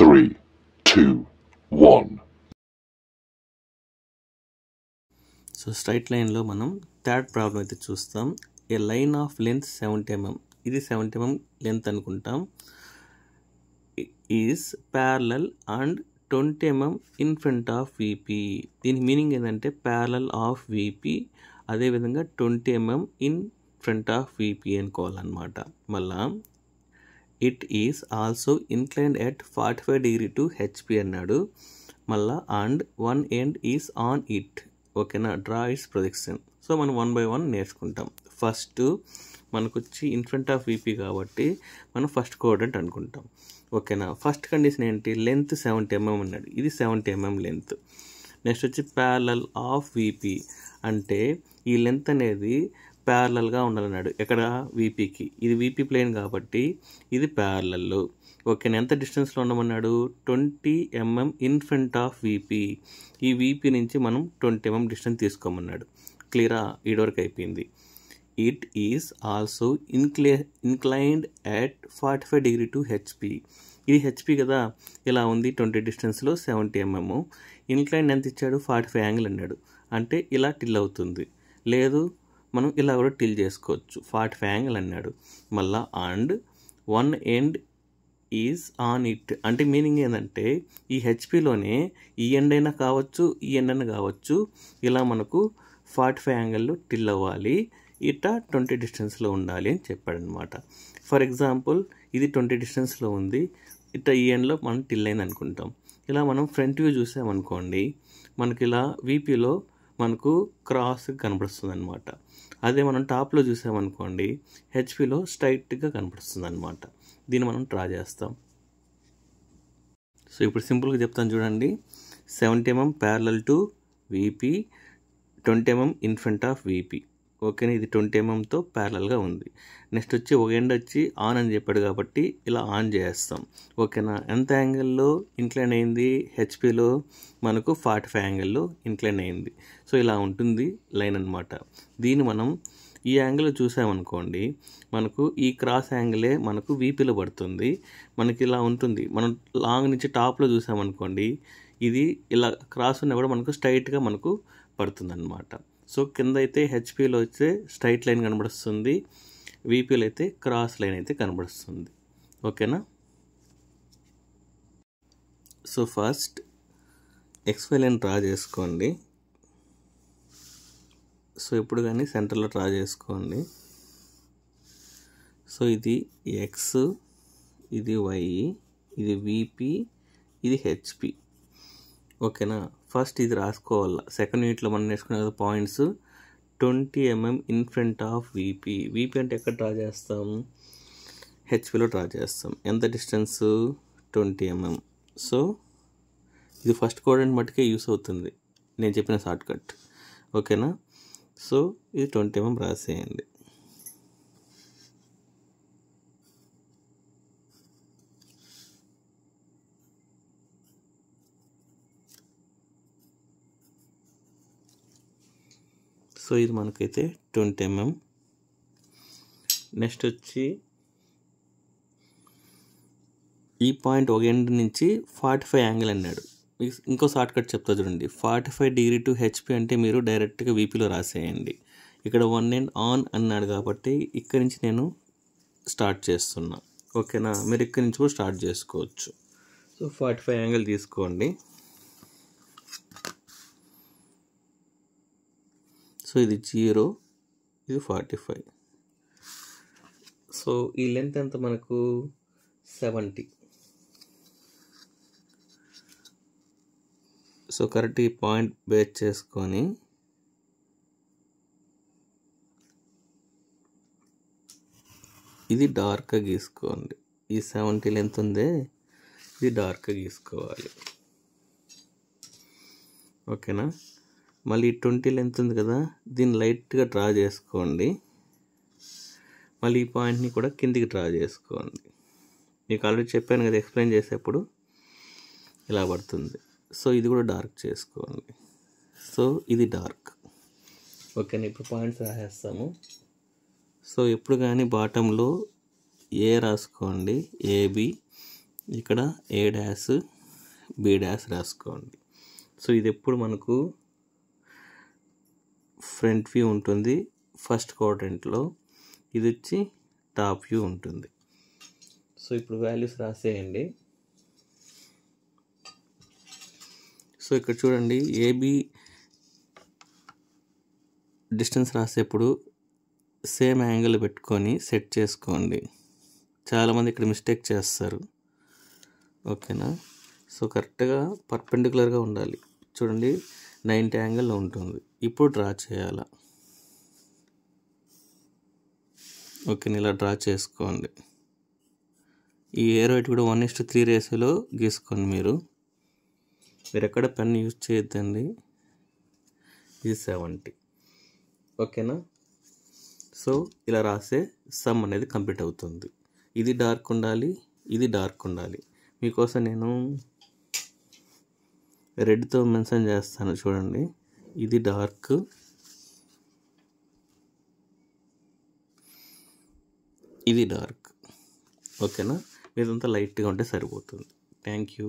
three, two, one. So straight లైన్లో మనం third problem అయితే చూస్తాం a line of length seventy mm ఇది సెవెంటీ ఎంఎం లెంత్ అనుకుంటాం is parallel and twenty mm in front of VP దీని meaning ఏంటంటే parallel of VP అదేవిధంగా twenty mm in front of VP అనుకోవాలన్నమాట మళ్ళా it is also inclined at forty five degree to HP అన్నాడు మళ్ళా and one end is on it ఓకేనా draw its projection so మనం one by one నేర్చుకుంటాం first మనకు వచ్చి ఇన్ఫ్రంట్ ఆఫ్ వీపీ కాబట్టి మనం ఫస్ట్ కోఆర్డినేట్ అనుకుంటాం ఓకేనా ఫస్ట్ కండిషన్ ఏంటి లెంత్ సెవెంటీ ఎంఎం అన్నాడు ఇది సెవెంటీ ఎంఎం లెంత్ నెక్స్ట్ వచ్చి ప్యారల్ ఆఫ్ వీపీ అంటే ఈ లెంత్ అనేది ప్యారలల్గా ఉండాలన్నాడు ఎక్కడ వీపీకి ఇది వీపీ ప్లేన్ కాబట్టి ఇది ప్యారలల్ ఓకే ఎంత డిస్టెన్స్లో ఉండమన్నాడు twenty mm in front of VP ఈ వీపీ నుంచి మనం ట్వంటీ ఎంఎం డిస్టెన్స్ తీసుకోమన్నాడు క్లియరా ఈడవరకు అయిపోయింది it is also incline inclined at forty five degree to HP ఇది హెచ్పి కదా ఇలా ఉంది ట్వంటీ డిస్టెన్స్లో సెవెంటీ ఎంఎం ఇన్క్లైన్ ఎంత ఇచ్చాడు ఫార్టీ ఫైవ్ యాంగిల్ అన్నాడు అంటే ఇలా టిల్ అవుతుంది లేదు మనం ఇలా కూడా టిల్ చేసుకోవచ్చు ఫార్టీ ఫైవ్ యాంగిల్ అన్నాడు మళ్ళా and one end is on it అంటే మీనింగ్ ఏంటంటే ఈ హెచ్పిలోనే ఈ ఎండ్ అయినా కావచ్చు ఈ ఎండ్ అయినా కావచ్చు ఇలా మనకు ఫార్టీ ఫైవ్ యాంగిల్లో టిల్ అవ్వాలి ఇట ట్వంటీ డిస్టెన్స్లో ఉండాలి అని చెప్పాడనమాట ఫర్ ఎగ్జాంపుల్ ఇది ట్వంటీ డిస్టెన్స్లో ఉంది ఇట ఈ ఎండ్లో మనం టిల్ అయింది అనుకుంటాం ఇలా మనం ఫ్రంట్ వ్యూ చూసామనుకోండి మనకి ఇలా వీపీలో మనకు క్రాస్ కనబడుస్తుంది అనమాట అదే మనం టాప్లో చూసామనుకోండి హెచ్పిలో స్ట్రైట్గా కనపడుతుంది అనమాట దీన్ని మనం డ్రా చేస్తాం సో ఇప్పుడు సింపుల్గా చెప్తాను చూడండి seventy mm parallel to VP twenty mm in front of VP ఓకేనా ఇది ట్వంటీ ఎంఎంతో ప్యారలల్గా ఉంది నెక్స్ట్ వచ్చి ఒక ఎండ్ వచ్చి ఆన్ అని చెప్పాడు కాబట్టి ఇలా ఆన్ చేస్తాం ఓకేనా ఎంత యాంగిల్లో ఇంక్లైన్ అయింది హెచ్పిలో మనకు ఫార్టీ ఫైవ్ యాంగిల్లో ఇంక్లైన్ అయింది సో ఇలా ఉంటుంది లైన్ అనమాట దీన్ని మనం ఈ యాంగిల్ చూసామనుకోండి మనకు ఈ క్రాస్ యాంగిలే మనకు వీపీలో పడుతుంది మనకి ఇలా ఉంటుంది మనం లాంగ్ నుంచి టాప్లో చూసామనుకోండి ఇది ఇలా క్రాస్ ఉన్న కూడా మనకు స్ట్రైట్గా మనకు అనమాట సో కింద అయితే హెచ్పిలో అయితే స్ట్రైట్ లైన్ కనబడుస్తుంది వీపీలో అయితే క్రాస్ లైన్ అయితే కనబడుస్తుంది ఓకేనా so first XY line draw చేసుకోండి సో ఇప్పుడు కానీ సెంటర్లో డ్రా చేసుకోండి సో ఇది ఎక్స్ ఇది వై ఇది విపి ఇది హెచ్పి ఓకేనా ఫస్ట్ ఇది రాసుకోవాలి సెకండ్ యూనిట్లో మనం నేర్చుకునే కదా points twenty mm in front of VP VP అంటే ఎక్కడ డ్రా చేస్తాం హెచ్పిలో డ్రా చేస్తాం ఎంత డిస్టెన్స్ ట్వంటీ ఎంఎం సో ఇది ఫస్ట్ కోఆర్డినేట్ మట్టుకే యూస్ అవుతుంది నేను చెప్పిన షార్ట్కట్ ఓకేనా సో ఇది ట్వంటీ ఎంఎం రాసేయండి సో ఇది మనకైతే ట్వంటీ ఎంఎం నెక్స్ట్ వచ్చి ఈ పాయింట్ ఒక ఎండ్ నుంచి ఫార్టీ ఫైవ్ యాంగిల్ అన్నాడు ఇంకో షార్ట్ కట్ చెప్తా చూడండి forty five degree to HP అంటే మీరు డైరెక్ట్గా వీపీలో రాసేయండి ఇక్కడ వన్ ఎండ్ ఆన్ అన్నాడు కాబట్టి ఇక్కడి నుంచి నేను స్టార్ట్ చేస్తున్నా ఓకేనా మీరు ఇక్కడి నుంచి కూడా స్టార్ట్ చేసుకోవచ్చు సో ఫార్టీ ఫైవ్ యాంగిల్ తీసుకోండి సో ఇది జీరో ఇది ఫార్టీ ఫైవ్ సో ఈ లెంత్ ఎంత మనకు సెవెంటీ సో కరెక్ట్ ఈ పాయింట్ బేస్ చేసుకొని ఇది డార్క్గా గీసుకోండి ఈ సెవెంటీ లెంత్ ఉందే ఇది డార్క్గా గీసుకోవాలి ఓకేనా మళ్ళీ ట్వంటీ లెంత్ ఉంది కదా దీన్ని లైట్గా డ్రా చేసుకోండి మళ్ళీ ఈ పాయింట్ని కూడా కిందికి డ్రా చేసుకోండి మీకు ఆల్రెడీ చెప్పాను కదా ఎక్స్ప్లెయిన్ చేసేప్పుడు ఇలా పడుతుంది సో ఇది కూడా డార్క్ చేసుకోండి సో ఇది డార్క్ ఓకే ఇప్పుడు పాయింట్స్ రాసేస్తాము సో ఎప్పుడు కానీ బాటంలో ఏ రాసుకోండి ఏబి ఇక్కడ ఏ డాష్ బి డాష్ రాసుకోండి సో ఇది ఎప్పుడు మనకు ఫ్రంట్ వ్యూ ఉంటుంది ఫస్ట్ క్వాడ్రంట్లో ఇది వచ్చి టాప్ వ్యూ ఉంటుంది సో ఇప్పుడు వాల్యూస్ రాసేయండి సో ఇక్కడ చూడండి ఏబి డిస్టెన్స్ రాసేప్పుడు సేమ్ యాంగిల్ పెట్టుకొని సెట్ చేసుకోండి చాలామంది ఇక్కడ మిస్టేక్ చేస్తారు ఓకేనా సో కరెక్ట్గా పర్పెండికులర్గా ఉండాలి చూడండి నైంటీ యాంగిల్లో ఉంటుంది ఇప్పుడు డ్రా చేయాల ఓకే ఇలా డ్రా చేసుకోండి ఈ ఏరో ఇటు కూడా వన్ ఇస్ట్ త్రీ రేసులో గీసుకోండి మీరు మీరు ఎక్కడ పెన్ యూజ్ చేయొద్దండి ఇది సెవెంటీ ఓకేనా సో ఇలా రాసే సమ్ అనేది కంప్లీట్ అవుతుంది ఇది డార్క్ ఉండాలి ఇది డార్క్ ఉండాలి మీకోసం నేను రెడ్తో మెన్షన్ చేస్తాను చూడండి ఇది డార్క్ ఇది డార్క్ ఓకేనా మీదంతా లైట్గా ఉంటే సరిపోతుంది థ్యాంక్ యూ